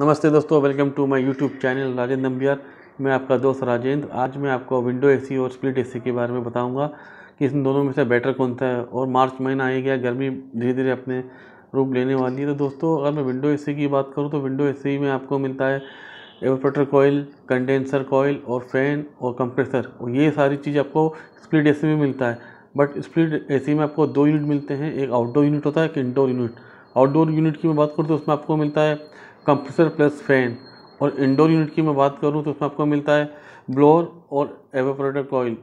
नमस्ते दोस्तों welcome to my YouTube channel Rajendra Nambiar मैं आपका दोस्त राजेंद्र आज मैं आपको विंडो एसी e और स्प्लिट एसी e के बारे में बताऊंगा कि इन दोनों में से बेटर कौन सा है और मार्च महीना आ गया गर्मी धीरे धीरे अपने रूप लेने वाली है तो दोस्तों अगर मैं विंडो ए e की बात करूँ तो विंडो ए में आपको मिलता है एवोपेटर कोयल कंडेंसर कोयल और फैन और कंप्रेसर और ये सारी चीज़ आपको स्प्लिट ए में मिलता है बट स्प्लिट ए में आपको दो यूनिट मिलते हैं एक आउटडोर यूनिट होता है एक इंडोर यूनिट आउटडोर यूनिट की मैं बात करूँ तो उसमें आपको मिलता है कंप्रेसर प्लस फैन और इंडोर यूनिट की मैं बात करूँ तो उसमें आपको मिलता है ब्लोअर और एवेपोरेटर कोयल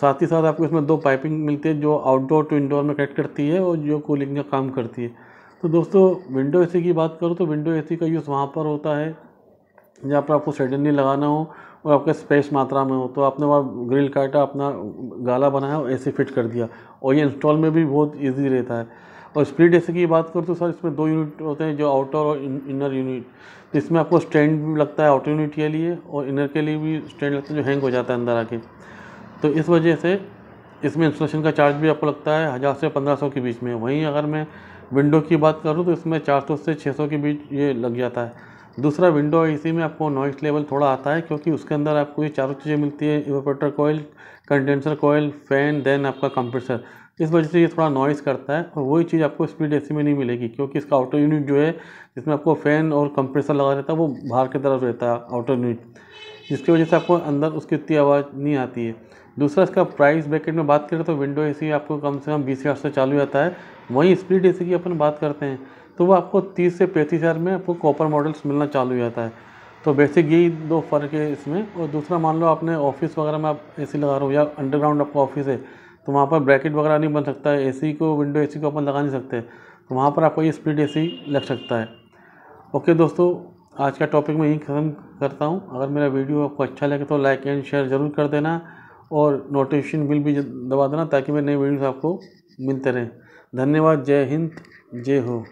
साथ ही साथ आपको इसमें दो पाइपिंग मिलती है जो आउटडोर टू इंडोर में कनेक्ट करती है और जो कूलिंग का काम करती है तो दोस्तों विंडो ए की बात करूँ तो विंडो ए का यूज़ वहाँ पर होता है जहाँ पर आपको नहीं लगाना हो और आपका स्पेस मात्रा में हो तो आपने वहाँ ग्रिल काटा अपना गाला बनाया और ए फिट कर दिया और ये इंस्टॉल में भी बहुत ईजी रहता है और स्प्लिट ए की बात करूँ तो सर इसमें दो यूनिट होते हैं जो आउटर और इनर यूनिट तो इसमें आपको स्टैंड लगता है आउटर यूनिट के लिए और इनर के लिए भी स्टैंड लगता है जो हैंग हो जाता है अंदर आके तो इस वजह से इसमें इंस्टॉलेशन का चार्ज भी आपको लगता है हज़ार से पंद्रह सौ के बीच में वहीं अगर मैं विंडो की बात करूँ तो इसमें चार सौ से छः सौ के बीच ये लग जाता है दूसरा विंडो एसी में आपको नॉइस लेवल थोड़ा आता है क्योंकि उसके अंदर आपको ये चारों चीज़ें मिलती है evaporator coil condenser coil fan then आपका कंप्रेसर इस वजह से ये थोड़ा नॉइस करता है और वही चीज़ आपको स्पीड एसी में नहीं मिलेगी क्योंकि इसका आउटर यूनिट जो है जिसमें आपको फ़ैन और कंप्रेसर लगा रहता है वो बाहर की तरफ रहता है आउटर यूनिट जिसकी वजह से आपको अंदर उसकी इतनी आवाज़ नहीं आती है दूसरा इसका प्राइस ब्रैकेट में बात करें तो विंडो ए आपको कम से कम बीस हज़ार से चालू रहता है वहीं स्पीड ए की अपन बात करते हैं तो वो आपको तीस से पैंतीस हज़ार में आपको कॉपर मॉडल्स मिलना चालू हो जाता है तो बेसिक यही दो फ़र्क है इसमें और दूसरा मान लो आपने ऑफिस वगैरह में आप ए लगा रहे हो या अंडरग्राउंड आपका ऑफिस है तो वहाँ पर ब्रैकेट वगैरह नहीं बन सकता है ए को विंडो ए को अपन लगा नहीं सकते तो वहाँ पर आपको ये स्प्लिट ए लग सकता है ओके दोस्तों आज का टॉपिक मैं यही खत्म करता हूँ अगर मेरा वीडियो आपको अच्छा लगे तो लाइक एंड शेयर ज़रूर कर देना और नोटिफिकेशन बिल भी दबा देना ताकि मेरे नए वीडियोस आपको मिलते रहें धन्यवाद जय हिंद जय हो